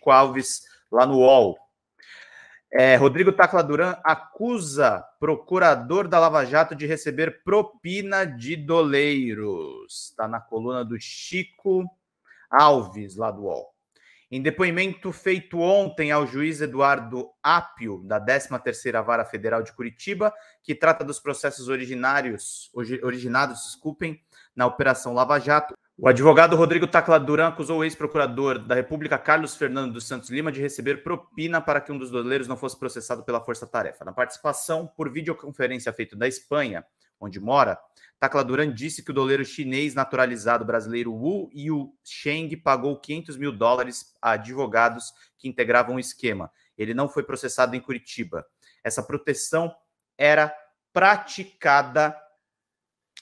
Chico Alves lá no UOL. É, Rodrigo Tacla Duran acusa procurador da Lava Jato de receber propina de doleiros. Está na coluna do Chico Alves, lá do UOL. Em depoimento feito ontem ao juiz Eduardo Apio, da 13ª Vara Federal de Curitiba, que trata dos processos originários, originados, desculpem, na Operação Lava Jato, o advogado Rodrigo Tacla Duran acusou o ex-procurador da República Carlos Fernando dos Santos Lima de receber propina para que um dos doleiros não fosse processado pela força-tarefa. Na participação por videoconferência feita da Espanha, onde mora, Tacla Duran disse que o doleiro chinês naturalizado brasileiro Wu Yu Sheng pagou 500 mil dólares a advogados que integravam o esquema. Ele não foi processado em Curitiba. Essa proteção era praticada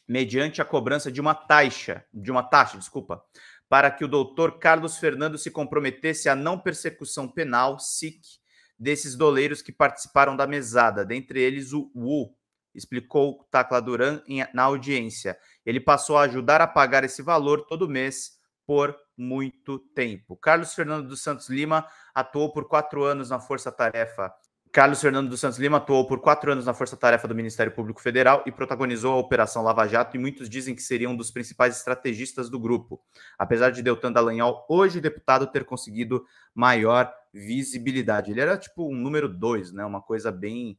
mediante a cobrança de uma taxa, de uma taxa, desculpa, para que o doutor Carlos Fernando se comprometesse à não persecução penal, SIC, desses doleiros que participaram da mesada, dentre eles o Wu, explicou Tacla Duran em, na audiência. Ele passou a ajudar a pagar esse valor todo mês por muito tempo. Carlos Fernando dos Santos Lima atuou por quatro anos na Força Tarefa Carlos Fernando dos Santos Lima atuou por quatro anos na Força Tarefa do Ministério Público Federal e protagonizou a Operação Lava Jato, e muitos dizem que seria um dos principais estrategistas do grupo. Apesar de Deltan Dallagnol, hoje deputado, ter conseguido maior visibilidade. Ele era tipo um número dois, né? Uma coisa bem,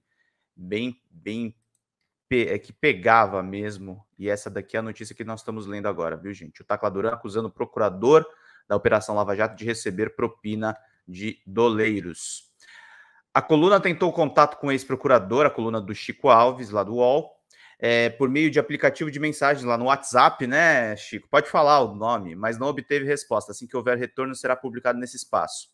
bem, bem é que pegava mesmo. E essa daqui é a notícia que nós estamos lendo agora, viu, gente? O Tacla Duran acusando o procurador da Operação Lava Jato de receber propina de doleiros. A coluna tentou contato com o ex-procurador, a coluna do Chico Alves, lá do UOL, é, por meio de aplicativo de mensagens lá no WhatsApp, né, Chico? Pode falar o nome, mas não obteve resposta. Assim que houver retorno, será publicado nesse espaço.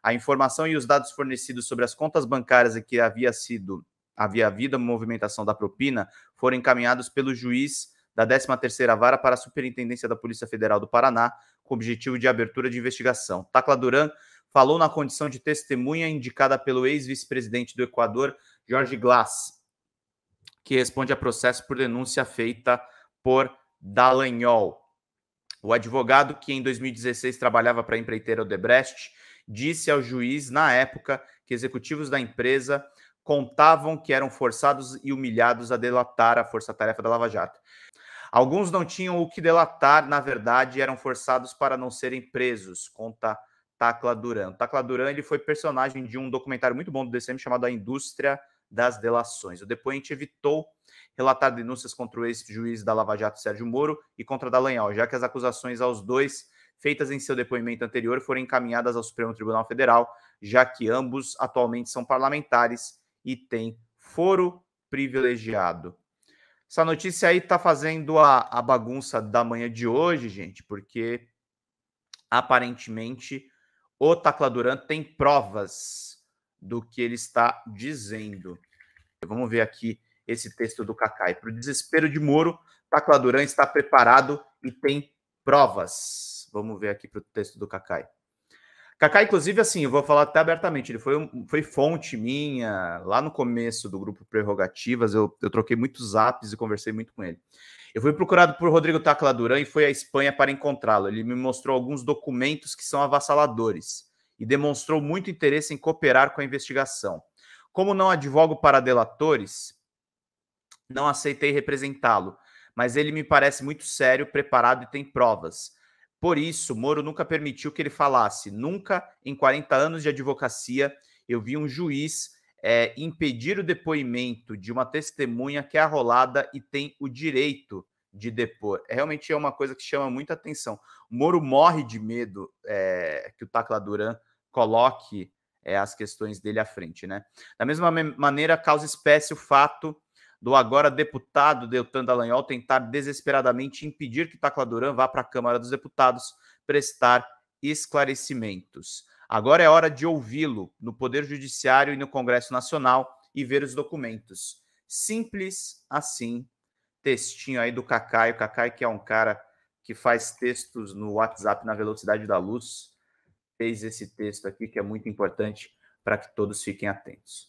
A informação e os dados fornecidos sobre as contas bancárias em que havia sido havia havido a movimentação da propina foram encaminhados pelo juiz da 13ª Vara para a Superintendência da Polícia Federal do Paraná, com o objetivo de abertura de investigação. Tacla Duran falou na condição de testemunha indicada pelo ex-vice-presidente do Equador, Jorge Glass, que responde a processo por denúncia feita por Dallagnol. O advogado, que em 2016 trabalhava para a empreiteira Odebrecht, disse ao juiz, na época, que executivos da empresa contavam que eram forçados e humilhados a delatar a força-tarefa da Lava Jato. Alguns não tinham o que delatar, na verdade, eram forçados para não serem presos, conta Tacla Duran. Tacla Duran ele foi personagem de um documentário muito bom do DCM chamado A Indústria das Delações. O depoente evitou relatar denúncias contra o ex-juiz da Lava Jato Sérgio Moro e contra Dallagnol, já que as acusações aos dois feitas em seu depoimento anterior foram encaminhadas ao Supremo Tribunal Federal, já que ambos atualmente são parlamentares e têm foro privilegiado. Essa notícia aí está fazendo a, a bagunça da manhã de hoje, gente, porque aparentemente o Tacladuran tem provas do que ele está dizendo. Vamos ver aqui esse texto do Cacai. Para o desespero de Moro, Tacladuran está preparado e tem provas. Vamos ver aqui para o texto do Cacai. Kaká, inclusive, assim, eu vou falar até abertamente, ele foi, foi fonte minha lá no começo do grupo Prerrogativas. Eu, eu troquei muitos Zaps e conversei muito com ele. Eu fui procurado por Rodrigo Tacla Duran e fui à Espanha para encontrá-lo. Ele me mostrou alguns documentos que são avassaladores e demonstrou muito interesse em cooperar com a investigação. Como não advogo para delatores, não aceitei representá-lo, mas ele me parece muito sério, preparado e tem provas. Por isso, Moro nunca permitiu que ele falasse. Nunca, em 40 anos de advocacia, eu vi um juiz é, impedir o depoimento de uma testemunha que é arrolada e tem o direito de depor. É, realmente é uma coisa que chama muita atenção. Moro morre de medo é, que o Tacla Duran coloque é, as questões dele à frente, né? Da mesma maneira, causa espécie o fato do agora deputado Deltan Dallagnol tentar desesperadamente impedir que Tacla Duran vá para a Câmara dos Deputados prestar esclarecimentos. Agora é hora de ouvi-lo no Poder Judiciário e no Congresso Nacional e ver os documentos. Simples assim. Textinho aí do Cacai, o Cacai que é um cara que faz textos no WhatsApp na velocidade da luz, fez esse texto aqui que é muito importante para que todos fiquem atentos.